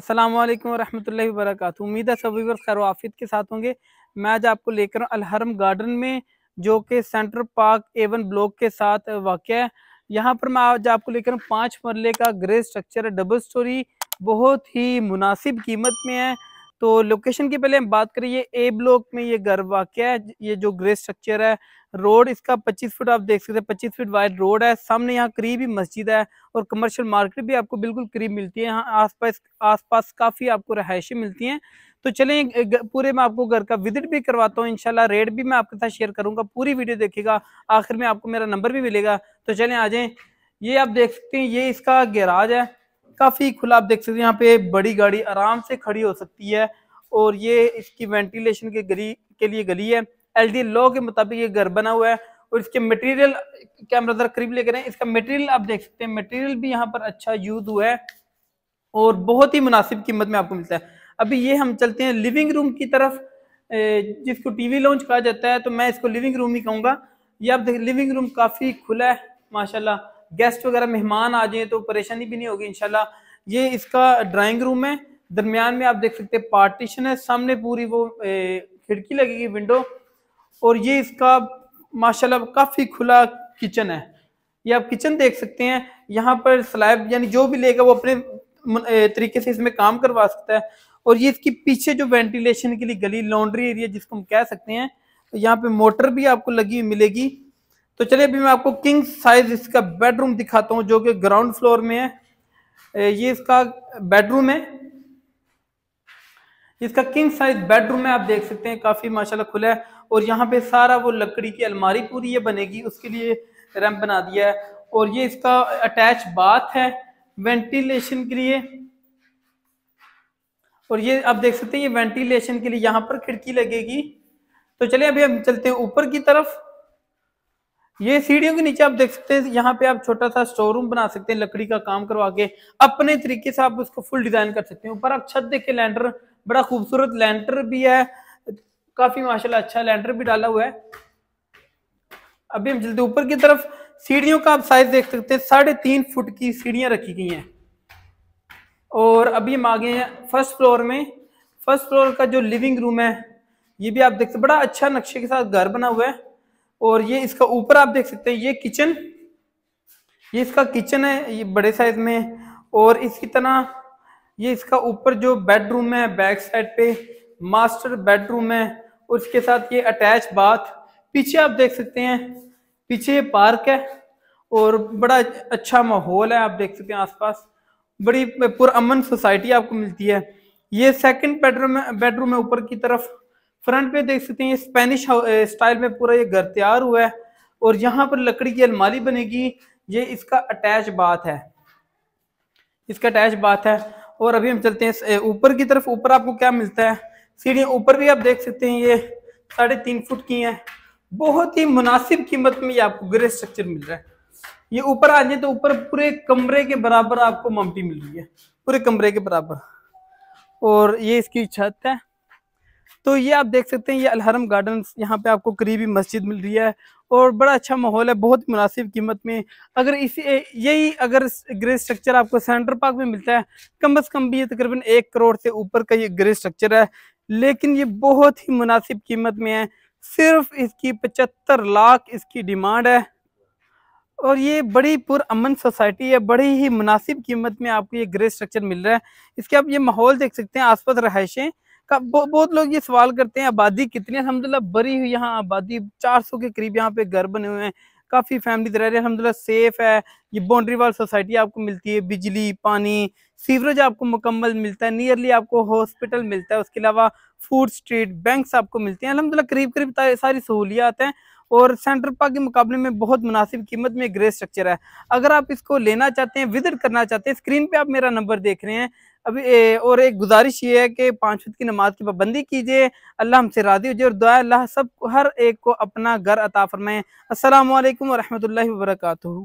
अस्सलाम वालेकुम रहमतुल्लाहि व बरकातहू उम्मीद है सभी वर्ष खैर आफियत के साथ होंगे मैं आज आपको लेकर अलहरम गार्डन में जो कि सेंटर पार्क एवन ब्लॉक के साथ वाक़ है यहाँ पर मैं आज आपको लेकर पाँच मरले का ग्रे स्ट्रक्चर है डबल स्टोरी बहुत ही मुनासिब कीमत में है तो लोकेशन की पहले हम बात करिए ए ब्लॉक में ये घर वाक्य है ये जो ग्रे स्ट्रक्चर है रोड इसका 25 फुट आप देख सकते हैं 25 फीट वाइड रोड है सामने यहाँ करीब ही मस्जिद है और कमर्शियल मार्केट भी आपको बिल्कुल करीब मिलती है यहाँ आसपास आसपास काफ़ी आपको रहायशें मिलती हैं तो चलें पूरे मैं आपको घर का विजिट भी करवाता हूँ इनशाला रेट भी मैं आपके साथ शेयर करूँगा पूरी वीडियो देखेगा आखिर में आपको मेरा नंबर भी मिलेगा तो चले आ जाए ये आप देख सकते हैं ये इसका गैराज है काफ़ी खुला आप देख सकते हैं यहाँ पे बड़ी गाड़ी आराम से खड़ी हो सकती है और ये इसकी वेंटिलेशन के गली के लिए गली है एलडी लॉ के मुताबिक ये घर बना हुआ है और इसके मटेरियल कैमरा जरा करीब लेकर इसका मटेरियल आप देख सकते हैं मटेरियल भी यहाँ पर अच्छा यूज हुआ है और बहुत ही मुनासिब कीमत में आपको मिलता है अभी ये हम चलते हैं लिविंग रूम की तरफ जिसको टीवी लॉन्च कहा जाता है तो मैं इसको लिविंग रूम ही कहूँगा ये आप देख लिविंग रूम काफ़ी खुला है माशाल्लाह गेस्ट वगैरह मेहमान आ जाए तो परेशानी भी नहीं होगी इनशाला ये इसका ड्राइंग रूम है दरमियान में आप देख सकते हैं पार्टीशन है सामने पूरी वो खिड़की लगेगी विंडो और ये इसका माशाल्लाह काफ़ी खुला किचन है ये आप किचन देख सकते हैं यहाँ पर स्लैब यानी जो भी लेगा वो अपने तरीके से इसमें काम करवा सकता है और ये इसकी पीछे जो वेंटिलेशन के लिए गली लॉन्ड्री एरिया जिसको हम कह सकते हैं तो यहाँ पे मोटर भी आपको लगी हुई मिलेगी तो चलिए अभी मैं आपको किंग साइज इसका बेडरूम दिखाता हूँ जो कि ग्राउंड फ्लोर में है ये इसका बेडरूम है इसका किंग साइज बेडरूम है आप देख सकते हैं काफी माशाल्लाह खुला है और यहाँ पे सारा वो लकड़ी की अलमारी पूरी ये बनेगी उसके लिए रैम बना दिया है और ये इसका अटैच बाथ है वेंटिलेशन के लिए और ये आप देख सकते हैं ये वेंटिलेशन के लिए यहाँ पर खिड़की लगेगी तो चलिए अभी हम चलते हैं ऊपर की तरफ ये सीढ़ियों के नीचे आप देख सकते हैं यहाँ पे आप छोटा सा स्टोर रूम बना सकते हैं लकड़ी का काम करवा के अपने तरीके से आप उसको फुल डिजाइन कर सकते हैं ऊपर आप छत देखे लैंडर बड़ा खूबसूरत लैंडर भी है काफी माशाल्लाह अच्छा लैंडर भी डाला हुआ है अभी हम चलते ऊपर की तरफ सीढ़ियों का आप साइज देख सकते हैं साढ़े तीन फुट की सीढ़ियां रखी गई हैं और अभी हम आ गए हैं फर्स्ट फ्लोर में फर्स्ट फ्लोर का जो लिविंग रूम है ये भी आप देख सकते बड़ा अच्छा नक्शे के साथ घर बना हुआ है और ये इसका ऊपर आप देख सकते हैं ये किचन ये इसका किचन है ये बड़े साइज में और इसकी तरह ये इसका ऊपर जो बेडरूम है बैक साइड पे मास्टर बेडरूम है और इसके साथ ये अटैच बाथ पीछे आप देख सकते हैं पीछे पार्क है और बड़ा अच्छा माहौल है आप देख सकते हैं आसपास बड़ी पुरअमन सोसाइटी आपको मिलती है ये सेकंड बेडरूम बेडरूम है ऊपर की तरफ फ्रंट पे देख सकते हैं स्पेनिश स्टाइल में पूरा ये घर तैयार हुआ है और यहाँ पर लकड़ी की अलमारी बनेगी ये इसका अटैच बात है इसका अटैच बात है और अभी हम चलते हैं ऊपर की तरफ ऊपर आपको क्या मिलता है सीढ़ियाँ ऊपर भी आप देख सकते हैं ये साढ़े तीन फुट की हैं बहुत ही मुनासिब कीमत में ये आपको ग्रे स्ट्रक्चर मिल रहा है ये ऊपर आ जाए तो ऊपर पूरे कमरे के बराबर आपको ममटी मिल रही है पूरे कमरे के बराबर और ये इसकी छत है तो ये आप देख सकते हैं ये अलहरम गार्डन यहाँ पे आपको करीबी मस्जिद मिल रही है और बड़ा अच्छा माहौल है बहुत मुनासिब कीमत में अगर इसी यही अगर ग्रे स्ट्रक्चर आपको सेंटर पार्क में मिलता है कम अज़ कम भी ये तकरीबन एक करोड़ से ऊपर का ये ग्रे स्ट्रक्चर है लेकिन ये बहुत ही मुनासिब कीमत में है सिर्फ इसकी पचहत्तर लाख इसकी डिमांड है और ये बड़ी अमन सोसाइटी है बड़ी ही मुनासिब कीमत में आपको ये ग्रे स्ट्रक्चर मिल रहा है इसके आप ये माहौल देख सकते हैं आसपास रहायशें बहुत लोग ये सवाल करते हैं आबादी कितनी अलहमदिल्ला बड़ी हुई यहाँ आबादी 400 के करीब यहाँ पे घर बने हुए हैं काफ़ी फैमिली रह रही है अलहमदिल्ला सेफ है ये बाउंड्री वाल सोसाइटी आपको मिलती है बिजली पानी सीवरेज आपको मुकम्मल मिलता है नियरली आपको हॉस्पिटल मिलता है उसके अलावा फूड स्ट्रीट बैंक आपको मिलते हैं अलहमदिल्ला करीब करीब सारी सहूलियात हैं और सेंटर पार्क के मुकाबले में बहुत मुनासिब कीमत में ग्रे स्ट्रक्चर है अगर आप इसको लेना चाहते हैं विजिट करना चाहते हैं स्क्रीन पे आप मेरा नंबर देख रहे हैं अब ए, और एक गुजारिश ये है कि पाँच वक्त की नमाज की पाबंदी कीजिए अल्लाह हमसे राजी हो जाए और दुआ अल्लाह सब हर एक को अपना घर अता फरमाएँ असल वरहमल वर्का